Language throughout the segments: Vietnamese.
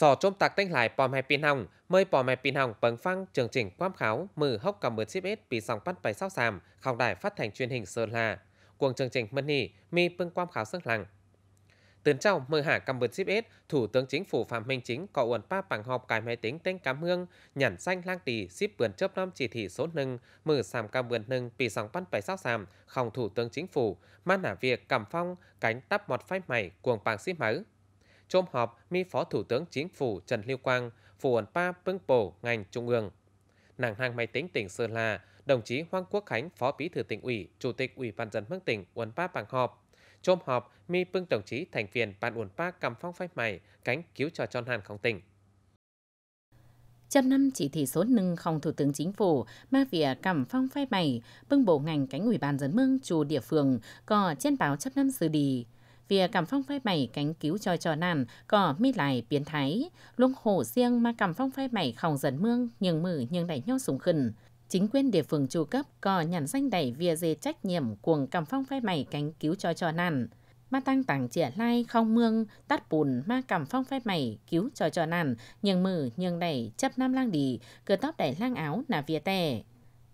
Sò trôm tạc tanh lại pò hai pin hồng, mời pò hai pin hồng bấn phăng chương trình quám kháo mử hốc cầm mượn ship s bị sòng bắt bài sao sàm, khóc đài phát thành truyền hình Sơn là, Cuồng chương trình mân nhì mi bưng quám kháo sức lặng. Tấn trong mơ hạ cầm bớt ship s, Thủ tướng Chính phủ Phạm Minh Chính có uẩn pa bằng họp cài máy tính tên cám hương, nhản xanh lang tì ship vườn chớp năm chỉ thị số nâng, mử sàm cầm bườn nâng bị sòng bắt bài sao sàm, khòng Thủ tướng Chính phủ, man hạ việc cầm phong, cánh tắp mọt phai mày, cuồng bằng ship máu trôm họp mi Phó Thủ tướng Chính phủ Trần Lưu Quang, Phủ ẩn Pa Pưng Bổ, ngành Trung ương. Nàng hang máy tính tỉnh Sơn La, đồng chí Hoàng Quốc Khánh, Phó Bí thư tỉnh ủy, Chủ tịch Ủy ban dân mương tỉnh Uẩn Pa bằng họp. trôm họp, mi Pưng đồng chí thành viên Ban Uẩn Pa cầm phong phách mày, cánh cứu cho tròn hàn không tỉnh. Trăm năm chỉ thị số nâng không Thủ tướng Chính phủ, ma vỉa cầm phong phai bày, bưng bộ ngành cánh ủy ban dân mương chủ địa phương, có trên báo trăm năm xử đi việc cảm phong phai mày cánh cứu cho trò nàn có mi lại biến thái luôn hồ riêng mà cảm phong phai mày không dần mương nhưng mử nhưng đẩy nhau sùng khẩn chính quyền địa phương chu cấp có nhận danh đẩy via dê trách nhiệm cuồng cảm phong phai mày cánh cứu cho trò nàn mà tăng tàng trẻ lai không mương tắt bùn mà cảm phong phai mày cứu cho trò nàn nhưng mử nhưng đẩy chấp nam lang đi cửa tóc đẩy lang áo là vía tè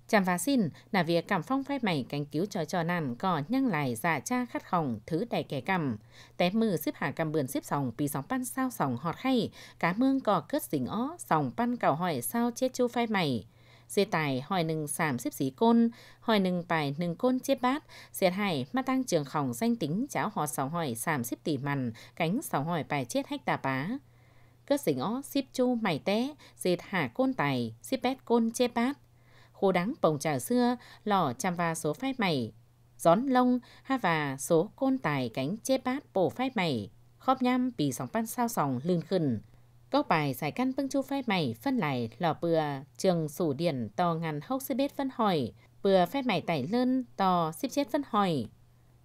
Chàm phá xin là việc cảm phong phai mày cánh cứu cho cho nàn có nhăng lại dạ cha khát khổng thứ đẻ kẻ cầm. Té mư xếp hạ cầm bườn xếp sòng vì sóng pan sao sòng họt hay cá mương cò cớt dính ó, sòng pan cào hỏi sao chết chu phai mày. Dê tài hỏi nừng sảm xếp xí côn, hỏi nừng bài nừng côn chết bát, diệt hải mà tăng trường khổng danh tính cháo họ sòng hỏi sảm xếp tỉ mằn, cánh sòng hỏi bài chết hách tà bá cất dính ó xếp chu mày té dệt hạ côn tài xếp bét côn chết bát khô đắng bồng trà xưa, lò chăm va số phai mày, gión lông ha và số côn tài cánh chê bát bổ phai mày, khóp nhăm bì sóng pan sao sòng lươn khẩn. Cốc bài giải căn bưng chu phai mày phân lại lò bừa, trường sủ điển to ngàn hốc sư bết phân hỏi, bừa phai mày tải lơn to xíp chết phân hỏi.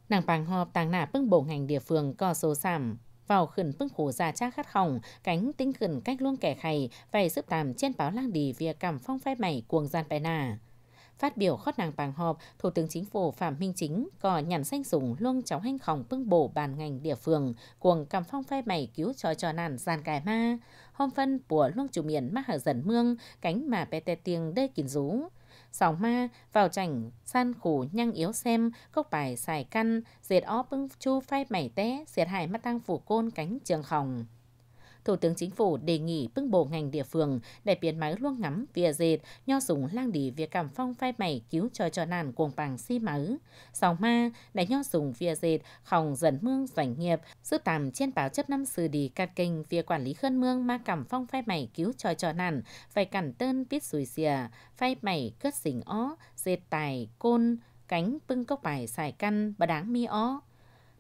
Nàng bàng họp tàng nạ bưng bộ ngành địa phương có số giảm, vào khẩn bưng khổ già cha khát khỏng cánh tinh khẩn cách luông kẻ khầy phải sức tàm trên báo lang đi via cảm phong phai mảy cuồng gian bài nà Phát biểu khót nàng bảng họp, Thủ tướng Chính phủ Phạm Minh Chính có nhằn xanh sủng luông cháu hành khỏng bưng bổ bàn ngành địa phương, cuồng cầm phong phai mảy cứu cho cho nàn gian cài ma. Hôm phân của luông chủ miền mắc hở dần mương, cánh mà bê tê tiếng đê kín rú. Sảo ma vào chảnh san khủ nhăng yếu xem cốc bài xài căn diệt ó bưng chu phai mảy té diệt hải mắt tăng phủ côn cánh trường khổng. Thủ tướng Chính phủ đề nghị bưng bộ ngành địa phương để biến máy luôn ngắm vía dệt, nho dùng lang đi việc cảm phong phai mày cứu cho cho nàn cuồng bằng si máu. Sòng ma, để nho dùng vía dệt, khòng dần mương doanh nghiệp, sư tạm trên báo chấp năm sư đi cạt kinh việc quản lý khơn mương ma cảm phong phai mày cứu cho cho nàn, phải cản tên biết sùi xìa, phai mày cất xỉnh ó, dệt tài, côn, cánh bưng cốc bài xài căn bà đáng mi ó.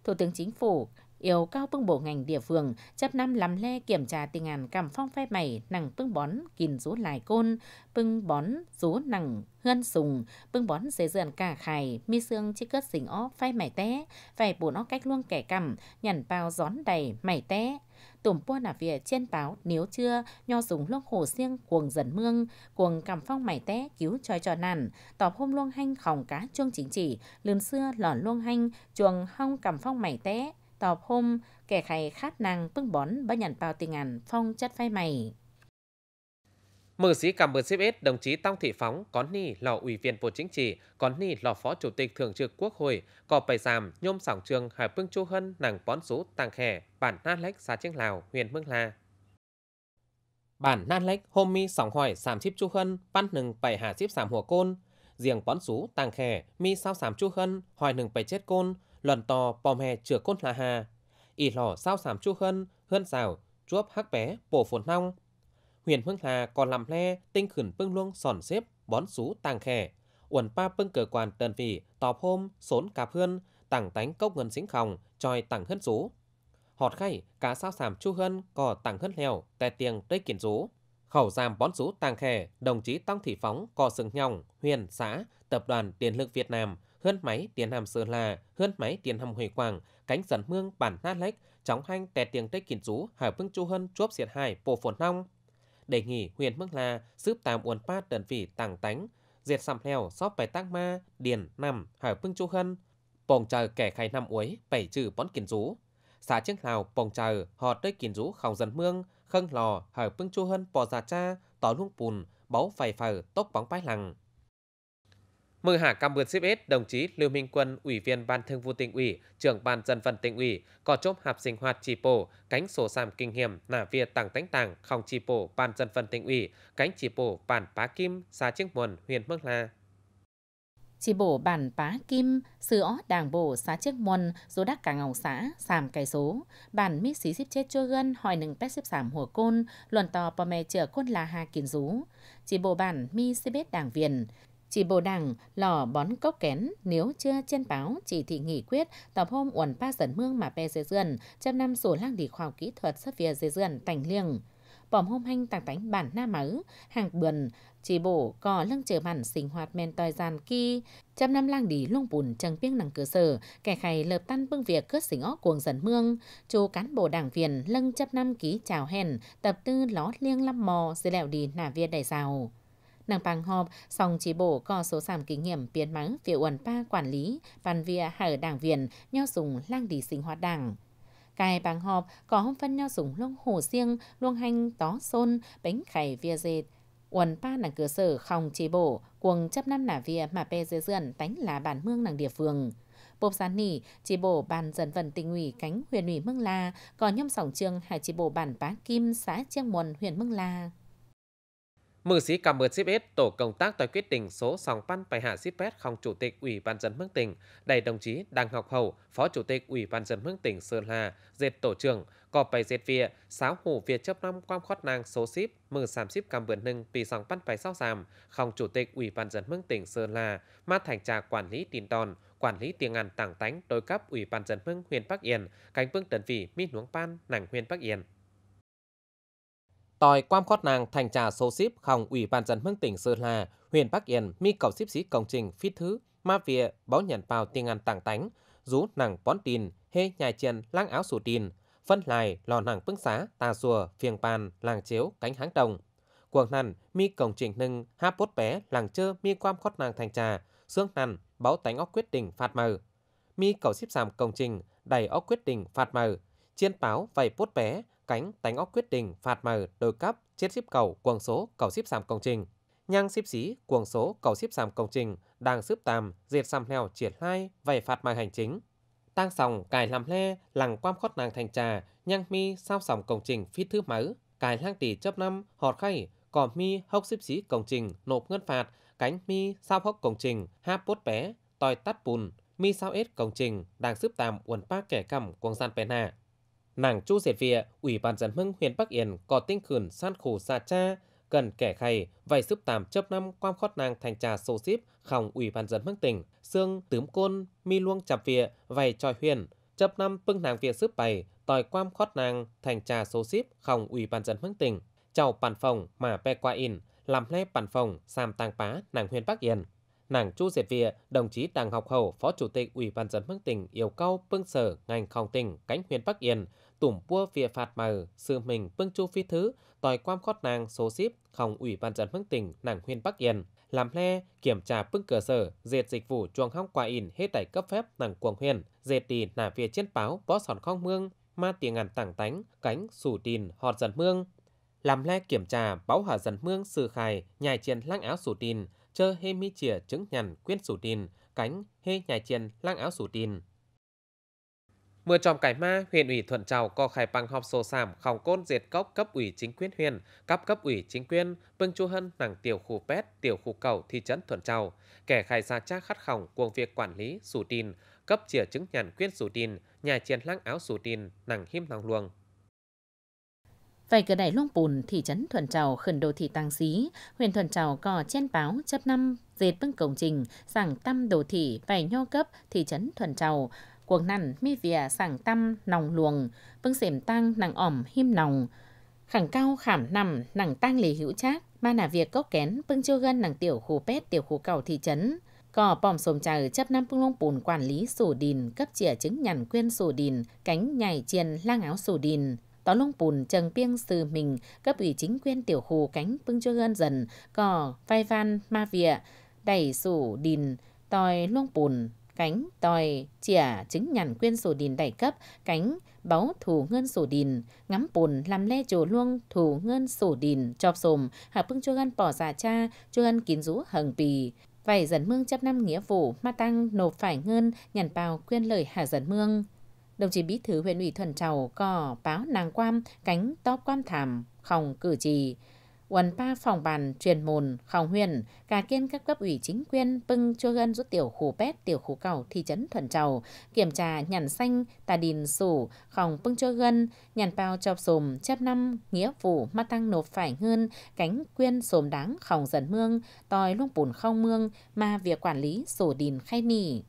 Thủ tướng Chính phủ yêu cao bưng bộ ngành địa phương chấp năm làm le kiểm tra tình ngàn cảm phong phai mày nằng bưng bón kìn rú lại côn bưng bón rú nằng hơn sùng bưng bón dễ dườn cả khải mi xương chi cất xình ó phai mày té phải bổ nó cách luông kẻ cầm nhằn bao gión đầy mày té tùm pua nà vỉa trên báo nếu chưa nho dùng luông hồ siêng cuồng dần mương cuồng cảm phong mày té cứu choi cho nản tọp hôm luông hanh khòng cá chuông chính chỉ lươn xưa lỏ luông hanh chuồng hong cảm phong mày té ตอบพมแก่ไขคาดนางปึ้งบอน bá nhàn bao tình ảnh phong chất phai mày. Mở sĩ cảm ơn CBS đồng chí Tông Thị Phóng, có ni là Ủy viên Bộ Chính trị, có ni là Phó Chủ tịch Thường trực Quốc hội, có bài giảm nhôm sòng trường Hải Phương Chu Hân nàng bón số tàng khẻ bản Na Lách xã Chiếng Lào, huyện Mương La. Bản Na Lách hôm mi sòng hỏi sàm chip Chu Hân, ban nừng bảy hà chip sàm หัว côn, riêng bón số tàng khẻ mi sao sàm Chu Hân hỏi nừng bảy chết côn, luận to pom he chữa côn là hà, y lò sao sảm chu hân, hân xảo, chuốc hắc bé, bổ phồn nong. Huyền Hương Hà còn làm le, tinh khẩn bưng luông sòn xếp, bón sú tàng khè Uẩn pa bưng cờ quan tần vị, tọp hôm, sốn cà phương, tặng tánh cốc ngân xính khòng, tròi tặng hân xú. Họt khay, cá sao sảm chu hân, cò tặng hân lèo, tè tiền tây kiến rú. Khẩu giam bón sú tàng khè đồng chí tăng Thị Phóng, cò sừng nhòng, huyền, xã, tập đoàn Điện lực Việt Nam, hươn máy tiền hàm Sơn là hươn máy tiền hàm Huế Quảng, cánh dần mương bản na lách, chóng hanh tè tiền tây kín rú, hải vương chu hân chuốc diệt hải bồ phồn nong. Đề nghị huyện Mương là sướp tạm uốn pa đơn vị tàng tánh, diệt sầm leo sóp bài tác ma, điền nằm, hải vương chu hân, bồng chờ kẻ khai năm uối, bảy trừ bón kín rú. Xã chiếc lào bồng chờ, họ tới kín rú khảo dần mương, khâng lò, hải vương chu hân bò già cha, tỏ luông bùn, báu phày phở, tốc bóng bái lằng mời hạ cam ơn xếp S, đồng chí Lưu Minh Quân, Ủy viên Ban Thường vụ tỉnh ủy, trưởng Ban dân vận tỉnh ủy, có chốp hạp sinh hoạt chỉ bộ, cánh sổ sàm kinh hiểm, nả via tàng tánh tàng, không chỉ bộ, Ban dân vận tỉnh ủy, cánh chỉ bộ, bản pá kim, xã chiếc muồn, huyện Mương La. Chỉ bổ bản pá kim, sữa đảng bộ xã chiếc muồn, dô đắc cả ngọc xã, sàm cài số. Bản mít xí xếp chết chua gân, hỏi nừng pét xếp sàm hùa côn, luận tò bò mè chở côn là hà kiến rú. Chỉ bộ bản mi xếp bết đảng viên chỉ bộ đảng, lò bón cốc kén, nếu chưa trên báo chỉ thị nghị quyết tập hôm uẩn ba dần mương mà pe dê dườn, châm năm sổ lang đi khoa học kỹ thuật sắp phía dê dườn tành liêng. Bỏm hôm hanh tặng tánh bản na mứ, hàng bườn, chỉ bộ cò lưng chờ bản sinh hoạt men tòi giàn ki, trăm năm lang đi lung bùn trăng piếng nằng cơ sở, kẻ khay lợp tan bưng việc cướp xỉnh ó cuồng dần mương, chú cán bộ đảng viên lưng chấp năm ký chào hèn, tập tư ló liêng lăm mò, dưới lẹo đi nà viên đầy rào. Nàng bàng họp, song chỉ bộ có số giảm kinh nghiệm biến mắng phía uẩn ba quản lý, văn via ở đảng viện, nho dùng lang đi sinh hoạt đảng. Cài bàng họp có hôm phân nho dùng luông hồ riêng, luông hành tó xôn, bánh khải via dệt, uẩn pa nàng cơ sở không chế bộ cuồng chấp năm nả vía mà pe dưới dườn tánh là bản mương nàng địa phương. bộ sán nỉ, chế bộ bàn dần vần tỉnh ủy cánh huyện ủy Mương La, có nhâm sỏng trường hải chế bộ bản bá kim xã Chiang muồn huyện Mương La. Mừng sĩ cảm ơn ít tổ công tác tòa quyết định số sòng văn bài hạ ít không chủ tịch Ủy ban dân Hương tỉnh, đầy đồng chí Đặng Ngọc Hầu, Phó Chủ tịch Ủy ban dân Hương tỉnh Sơn hà dệt tổ trưởng, có bài dệt vịa, sáo hủ việt chấp năm quan khót nàng số ship, mừng sàm ship cảm ơn nâng vì sòng văn bài sau giảm không chủ tịch Ủy ban dân Hương tỉnh Sơn hà mát thành trà quản lý tin đòn, quản lý tiền ngàn tảng tánh đối cấp Ủy ban dân Hương huyện Bắc Yên, cánh vương tấn vị mi nuống pan nàng huyện Bắc Yên. Tòi quan khót nàng thành trà số xíp khòng ủy ban dân hương tỉnh Sơn La, huyện Bắc Yên, mi cầu xíp sĩ công trình phít thứ, ma vịa, báo nhận vào tiền ngăn tặng tánh, rú nàng bón tin, hê nhài chiên lang áo sủ tin, phân lại lò nàng bưng xá, tà rùa, phiền pan làng chiếu, cánh háng đồng. Cuộc nằn, mi công trình nâng, háp bốt bé, làng chơ, mi quam khót nàng thành trà, xương nằn, báo tánh óc quyết định phạt mờ. Mi cầu xíp xàm công trình, đầy óc quyết định phạt mờ, chiên báo vầy bốt bé, cánh tánh óc quyết định phạt mờ đôi cấp chết xíp cầu quần số cầu xíp sàm công trình nhang xíp xí quần số cầu xíp sàm công trình đang xíp tàm diệt sàm heo triển lai về phạt mở hành chính tang sòng cài làm le lằng quam khót nàng thành trà nhang mi sao sòng công trình phi thứ máu cài lang tỷ chấp năm họt khay cỏ mi hốc xíp xí công trình nộp ngân phạt cánh mi sao hốc công trình háp bốt bé tòi tắt bùn mi sao ết công trình đang xếp tàm uốn pa kẻ cầm quang gian pena nàng chu diệt vịa ủy ban dân hưng huyện bắc yên có tinh khẩn san khổ xa cha cần kẻ khay vài sức tạm chấp năm quan khót nàng thành trà sâu xíp khòng ủy ban dân hưng tỉnh xương tướm côn mi luông chạp vịa vài tròi huyền chấp năm pưng nàng vịa sức bày tòi quam khót nàng thành trà sâu xíp khòng ủy ban dân hưng tỉnh chào bản phòng mà pe qua in làm lê bản phòng xàm tang phá nàng huyện bắc yên nàng chu diệt vịa đồng chí đảng học hầu phó chủ tịch ủy ban dân hưng tỉnh yêu cầu pưng sở ngành khòng tỉnh cánh huyện bắc yên tủm bua vỉa phạt mờ, sư mình bưng chu phi thứ, tòi quam khót nàng số xíp, không ủy ban dân hướng tỉnh nàng huyên Bắc Yên, làm le kiểm tra bưng cửa sở, dệt dịch vụ chuồng hong quả in hết tải cấp phép nàng quang huyền, dệt tì nà vỉa chiến báo võ sòn khong mương, ma tiền ngàn tảng tánh, cánh sủ tìn họt dần mương. Làm le kiểm tra báo hở dần mương sư khai, nhài chiến lăng áo sủ tìn, chơ hê mi chìa trứng nhằn quyết sủ tìn, cánh hê nhài chiến lăng áo sủ tìn Mưa tròm cải ma, huyện ủy Thuận Trào co khai băng họp sổ sảm khòng côn diệt cốc cấp ủy chính quyền huyện, cấp cấp ủy chính quyền, bưng chu hân nàng tiểu khu pét tiểu khu cầu thị trấn Thuận Trào, kẻ khai xa trác khắt khỏng cuồng việc quản lý, sủ tin, cấp chìa chứng nhận quyên sủ tin, nhà chiến lăng áo sủ tin, nàng him nàng luồng. Vài cửa đại luông bùn thị trấn thuận Trào khẩn đồ thị tăng xí, huyện thuận Trào có chen báo chấp năm dệt bưng công trình, giảng tâm đồ thị vài nho cấp thị trấn thuận Trào, cuộc nằn mi vỉa sảng tâm nòng luồng bưng vâng xểm tăng nàng ỏm him nòng khẳng cao khảm nằm nàng tăng lì hữu trác mà nà việc cốc kén bưng vâng chiêu gân nàng tiểu khu pét tiểu khu cầu thị trấn cò bòm sồm trà chấp năm bưng lông bùn quản lý sổ đìn cấp chìa chứng nhằn quyên sổ đìn cánh nhảy chiền lang áo sổ đìn tó lông bùn trần piêng sừ mình cấp ủy chính quyền tiểu khu cánh bưng vâng chiêu gân dần cò vai van ma vịa đẩy sổ đìn tòi lông bùn cánh tòi chỉa chính nhằn quyên sổ đìn đẩy cấp cánh báo thủ ngân sổ đìn ngắm bùn làm le trồ luông thủ ngân sổ đìn chọp sồm hạ bưng chua gân bỏ giả dạ cha chua gân kín rũ hầng bì vài dần mương chấp năm nghĩa vụ ma tăng nộp phải ngân nhằn bào quyên lời hạ dần mương đồng chí bí thư huyện ủy thuần trầu cò báo nàng quam cánh top quam thảm không cử trì quần pa phòng bàn truyền môn khảo huyền cả kiên các cấp ủy chính quyền pưng chua gân rút tiểu khu pet tiểu khu cầu thị trấn thuận trầu kiểm tra nhàn xanh tà đìn sủ khòng pưng chua gân nhàn bao chọc sùm chép năm nghĩa phủ ma tăng nộp phải hơn cánh quyên sồm đáng khòng dần mương tòi lung bùn không mương mà việc quản lý sổ đìn khay nỉ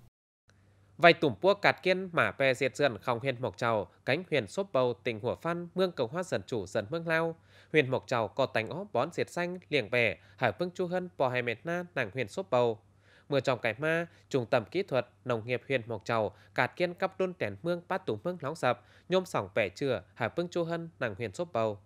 Vài tủm pua cạt kiên mà pe diệt dườn không huyền mộc trầu, cánh huyền sốp bầu tỉnh hùa phan, mương cầu hoa dần chủ dần mương lao. Huyền mộc trầu có tánh ó bón diệt xanh, liền bè, hải vương chu hân bò hai mệt na nàng huyền sốp bầu. Mưa trồng cải ma, trung tâm kỹ thuật, nông nghiệp huyền mộc trầu, cạt kiên cắp đôn tèn mương bát tủ mương lóng sập, nhôm sòng vẻ chừa, hải vương chu hân nàng huyền sốp bầu.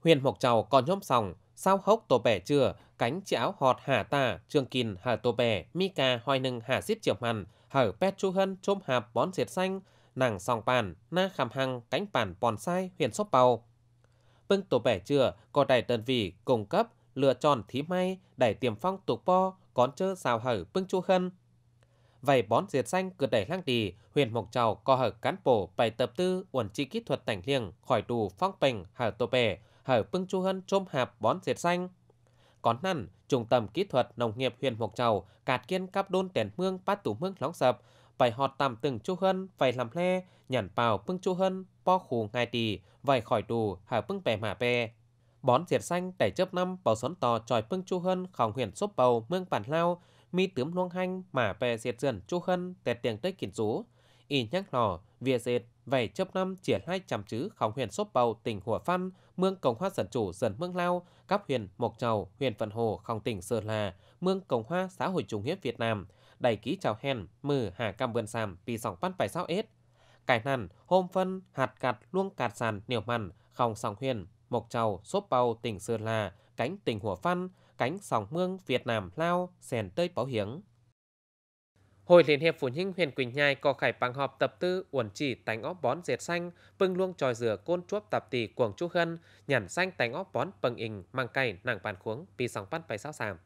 Huyền mộc trầu còn nhôm sòng, sao hốc tổ bẻ chừa, cánh chảo họt hà tà, trường kìn hở tô bè, mi ca hoi nưng hà xíp chiều hàn hở pet chu hân chôm hạp bón diệt xanh, nàng song bàn, na khảm hăng, cánh bản bòn sai, huyền sốp bào. Bưng tổ bẻ chừa, có đẩy đơn vị, cung cấp, lựa chọn thí may, đẩy tiềm phong tục po, con chơ xào hở bưng chu hân. Vậy bón diệt xanh cứ đẩy lang đi, huyền mộc trào co hở cán bộ bài tập tư, uẩn chi kỹ thuật tảnh liêng, khỏi đủ phong bình hở tổ bẻ, hở bưng chu hân chôm hạp bón diệt xanh. Còn năn, Trung tâm Kỹ thuật Nông nghiệp huyện Mộc Châu, cạt kiên cắp đôn tiền mương bát tủ mương lóng sập, vài họt tạm từng chu hân vài làm le, nhản vào bưng chu hân po khù ngai tì, vài khỏi đủ, hà bưng bè mà bè. Bón diệt xanh tẩy chớp năm bầu xón to tròi bưng chu hân khỏng huyện xốp bầu mương bản lao, mi tướng luông hanh mà bè diệt dần chu hân tẹt tiền tết kín rú. Y nhắc lò, vìa dệt về chấp năm triển hai chằm chứ khóng huyền Sốp Bầu, tỉnh Hủa Phan, mương Cộng Hoa Dân Chủ dần Mương Lao, các huyền Mộc Chầu, huyền Vận Hồ, khóng tỉnh Sơn Là, mương Cộng Hoa Xã hội Chủ nghĩa Việt Nam, đầy ký chào hèn, mừ hà cam vườn sàm, vì sòng pan phải sao ết. Cải nằn, hôm phân, hạt cạt, luông cạt sàn, niều mằn, khóng sòng huyền Mộc Chầu, Sốp Bầu, tỉnh Sơn Là, cánh tỉnh Hủa Phan, cánh sòng mương Việt Nam Lao, sèn tơi báo hiếng. Hội Liên hiệp Phụ Nữ huyện Quỳnh Nhai có khải bằng họp tập tư uẩn chỉ tánh óp bón dệt xanh, bưng luông tròi dừa côn chuốc tập tỷ cuồng chú hân, nhản xanh tánh óp bón bằng ình, mang cày, nàng bàn khuống, vì sóng bắt phải sao sàm.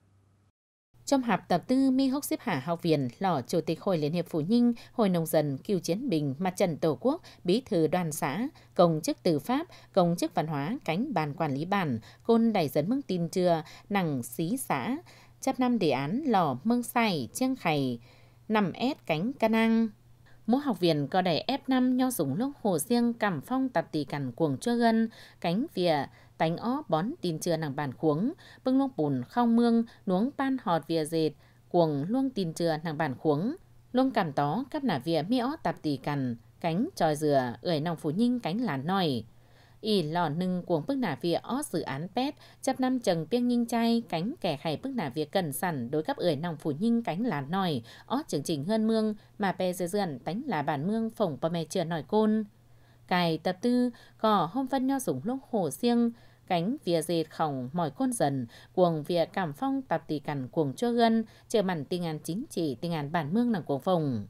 Trong hạp tập tư Mi Hốc Xếp Hà Học Viện, lò Chủ tịch Hội Liên hiệp Phụ Ninh, Hội Nông dân, Cựu Chiến Bình, Mặt trận Tổ quốc, Bí thư đoàn xã, Công chức Tư pháp, Công chức Văn hóa, Cánh bàn Quản lý bản, Côn Đài Dân mương Tin Trưa, Nằng Xí Xã, chấp năm đề án lò Mương Sài, chiêng khẩy 5S cánh ca năng. Mỗi học viên có đầy F5 nho dùng lúc hồ riêng cảm phong tạp tỷ cản cuồng chưa gân, cánh vỉa, tánh ó bón tin chưa nàng bản khuống, bưng luông bùn khong mương, nuống pan hòt vỉa dệt, cuồng luông tin chưa nàng bản khuống. Luông cảm tó cắp nả vỉa mi ó tạp tỷ cản, cánh tròi dừa, ưỡi nòng phủ nhinh cánh lán nòi ỉ lò nưng cuồng bức nả vỉa ót dự án pet chấp năm chừng piêng nhinh chay cánh kẻ khải bức nả vỉa cần sẵn đối cấp ưỡi nòng phủ nhinh cánh là nòi ót chương trình hơn mương mà pe dưới dườn tánh là bản mương phổng pa mè chưa nòi côn cài tập tư cỏ hôm phân nho dùng lúc hồ riêng cánh vía dệt khổng mỏi côn dần cuồng vía cảm phong tập tỷ cằn cuồng chưa gân chờ mặn tình an chính trị tình an bản mương nàng cuồng phồng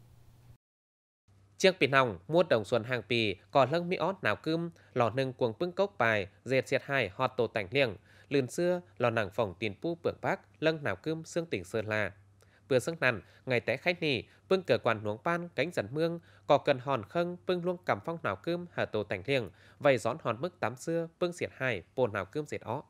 chiếc pin hỏng mua đồng xuân hàng pì có lưng mi ót nào cơm lò nâng cuồng bưng cốc bài dệt xiệt hài, hot tổ tảnh liêng lươn xưa lò nàng phòng tiền pu bưởng bác lưng nào cơm xương tỉnh sơn la vừa sưng nằn ngày té khách nỉ pưng cửa quan nuống pan cánh dần mương cò cần hòn khâng pưng luôn cầm phong nào cơm hở tổ tảnh liêng vầy gión hòn mức tám xưa pưng xiệt hài, bồn nào cơm diệt ó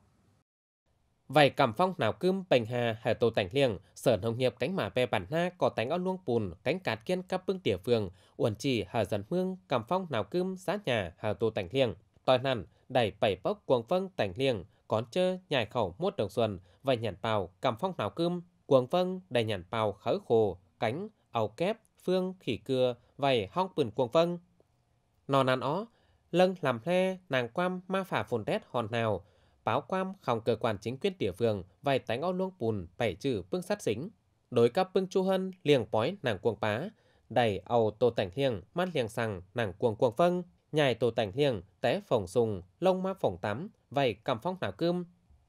Vậy cảm phong nào cơm bành hà hệ tổ tảnh liêng, sở nông nghiệp cánh mà bè bản na có tánh ở luông bùn, cánh cát kiên cấp bưng tỉa phương, uẩn chỉ hà dần mương, cảm phong nào cơm giá nhà hà tổ tảnh liêng. Tòi nằn, đẩy bảy bốc cuồng phân vâng tảnh liêng, con chơ nhài khẩu muốt đồng xuân, và nhàn bào, cảm phong nào cơm, cuồng phân vâng đầy nhàn bào khởi khổ, cánh, áo kép, phương, khỉ cưa, vầy hong bừng cuồng phân vâng. Nò nàn ó, lân làm le, nàng quam ma phả phồn đét hòn nào, báo quan khòng cơ quan chính quyền địa phương vài tánh ngõ luông bùn bảy chữ bưng sắt xính. Đối cấp bưng chu hân liền bói nàng cuồng pá, đầy ầu tổ tảnh hiền mát liền sằng nàng cuồng cuồng phân, nhài tổ tảnh hiền té phòng sùng, lông ma phòng tắm, vầy cầm phong nào cơm.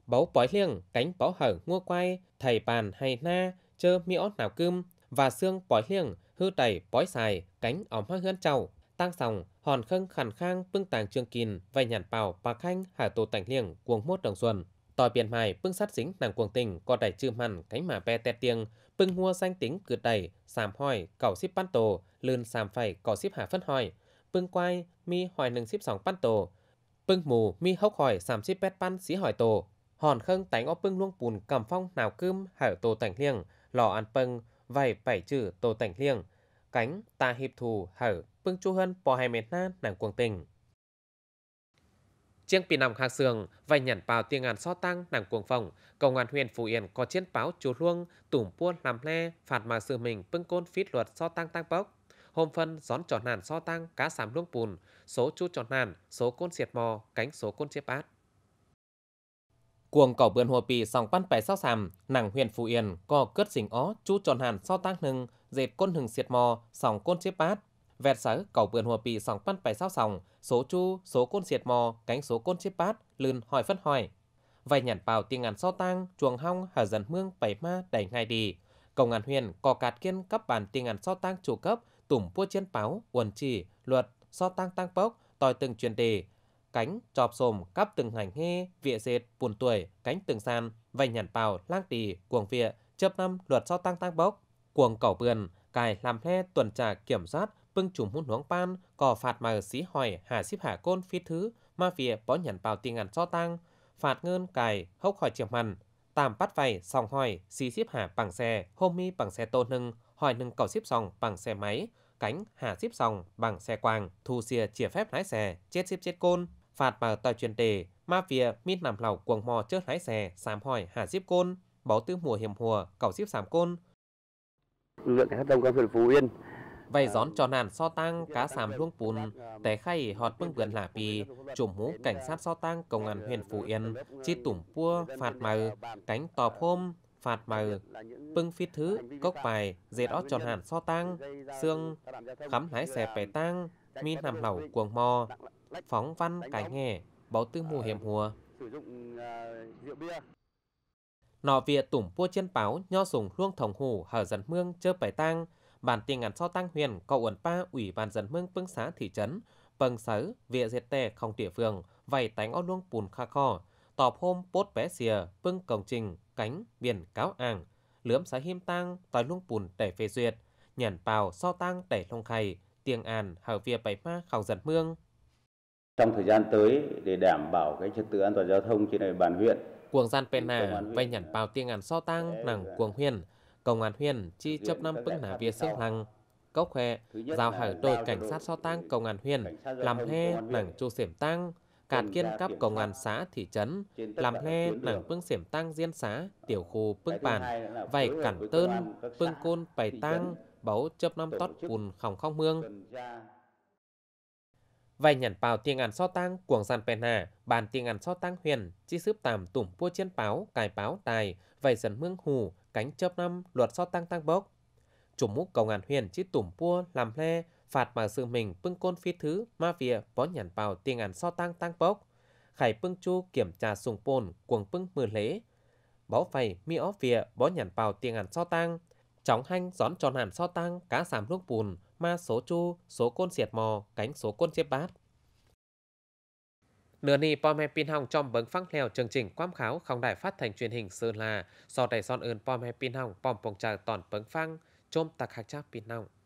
Báu bói liền cánh bó hở ngua quay, thầy bàn hay na, chơ miễu nào cơm, và xương bói liền hư đầy bói xài, cánh óm hoa hươn trầu tăng sòng, hòn khăng, khàn khang bưng tàng trương kìn vay nhàn bào bà khanh hà tổ tảnh liêng cuồng mốt đồng xuân tòi biển mài bưng sát dính nàng cuồng tình có đẩy chư mằn cánh mà be tét tiêng bưng hua danh tính cử đầy, sàm hoi cầu ship ban tổ lươn sàm phải cầu ship hà phân hoi bưng quai mi hoài nừng ship sòng ban tổ bưng mù mi hốc hỏi sàm ship pet ban xí hỏi tổ hòn khăng tánh ó bưng luông bùn cầm phong nào cơm hà tổ tảnh liêng lò ăn pưng, vài bảy chữ tổ tảnh liêng cánh ta hiệp thù hở bưng chu hơn bò hai mệt na nàng cuồng tình chiếc bị nằm khạc sườn vài nhản bào tiên ngàn so tăng nàng cuồng phòng công an huyện phú yên có chiến báo chú luông tủm buôn làm le phạt mà sự mình bưng côn phít luật so tăng tăng bốc hôm phân gión tròn nàn so tăng cá sám luông bùn số chu tròn nàn số côn diệt mò cánh số côn chiếp át cuồng cỏ vườn hồ pì sòng pan bè sao sàm nàng huyện phù yên có cướt xình ó chú tròn hàn sao tác hưng dệt côn hừng xiệt mò sòng côn chiếc bát vẹt sở cỏ vườn hồ pì sòng pan bè sao sòng số chu số côn xiệt mò cánh số côn chiếc bát lươn hỏi phân hỏi vài nhản bào tiền ngàn sao tăng chuồng hong hở dần mương bảy ma đẩy ngay đi công ngàn huyền cò cạt kiên cấp bản tiền ngàn sao tăng chủ cấp tủm vua chiến báo uẩn chỉ luật so tăng tăng bốc tòi từng chuyên đề cánh, chọp xồm cắp từng hành nghe vịa dệt, buồn tuổi, cánh từng san, vành nhản bào, lang tỳ, cuồng vịa, chớp năm luật so tăng tăng bốc, cuồng cẩu bườn, cài làm he tuần trà kiểm soát, bưng chùm hôn huống pan, cò phạt mà xí hỏi, hà xíp hà côn phi thứ, ma vịa bó nhản bào tiền ngàn so tăng, phạt ngơn cài, hốc hỏi chiếc mằn, tạm bắt vầy xong hỏi, xí xíp hà bằng xe, hôm mi bằng xe tô nưng, hỏi nưng cầu xíp xong bằng xe máy, cánh hà xíp xong bằng xe quang thu xìa chìa phép lái xe, chết xíp chết côn phạt vào tàu truyền đề, ma vía mít nằm lẩu cuồng mò chớt lái xe, sám hỏi hà diếp côn, báo tư mùa hiểm hùa, cầu diếp sám côn. Lực lượng cảnh sát đông công huyện Phú Yên Vậy gión cho nàn so tăng cá sám luông pùn té khay họt bưng vườn lạ pì chùm mũ cảnh sát so tăng công an huyện Phú Yên, chi tủng pua, phạt mờ, cánh tọp hôm, phạt mờ, bưng phi thứ, cốc bài, dệt ót tròn hẳn so tăng, xương, khắm lái xe bẻ tăng, mi nằm lẩu cuồng mò, phóng văn cái nghề, báo tư mù ờ, hiểm hùa. Sử dụng ờ, rượu bia. Nọ việc tủm vua chiên báo nho sùng luông thồng hủ hở dần mương chơ bài tang, bản tiền ngắn so tăng huyền cậu uẩn pa ủy bàn dần mương phương xá thị trấn, bằng sớ vịa diệt tè không địa phương, vầy tánh o luông bùn kha kho, tọp hôm bốt bé xìa, bưng cổng trình, cánh, biển cáo ảng, lướm xá him tang, tòi luông bùn để phê duyệt, nhàn bào so tăng để lông khay, tiền an hở vịa bảy ma khảo dần mương. Trong thời gian tới để đảm bảo cái trật tự an toàn giao thông trên địa bàn huyện. Cuồng gian bên nà vay nhản bao tiếng ngàn so tăng nàng cuồng huyện, công an huyện chi chấp năm bức nà việt xếp lăng cốc khỏe giao hở đội cảnh sát so tăng công an huyện làm he nàng chu xỉm tăng cạt kiên cấp công an xã thị trấn làm he nàng phương xỉm tăng diên xã tiểu khu phương bản vay cản tơn phương côn bày tăng báu chấp năm tót bùn khòng khong mương Vài nhản bào tiếng ăn so tăng cuồng gian bèn hà, bàn tiếng ăn so tăng huyền, chi sướp tàm tủng pua chiến báo, cài báo tài, vài dần mương hù, cánh chớp năm, luật so tăng tăng bốc. Chủ múc cầu ngàn huyền chi tủng pua, làm le, phạt mà sự mình pưng côn phi thứ, ma vịa, bó nhản bào tiếng ăn so tăng tăng bốc. Khải pưng chu kiểm tra sùng pồn, cuồng pưng mưa lễ. Bó phầy mi ó vịa, bó nhản bào tiếng ăn so tăng. Chóng hanh gión tròn hàn so tăng, cá sàm lúc bùn, ma số chu, số côn xiệt mò, cánh số côn chiếp bát. Nửa nì bom hai pin hong trong bấn phăng leo chương trình quam kháo không đài phát thành truyền hình Sơn La, so đầy son ơn bom hai pin hong pom bồng trà tòn bấn phăng, chôm tạc hạc chác pin hong.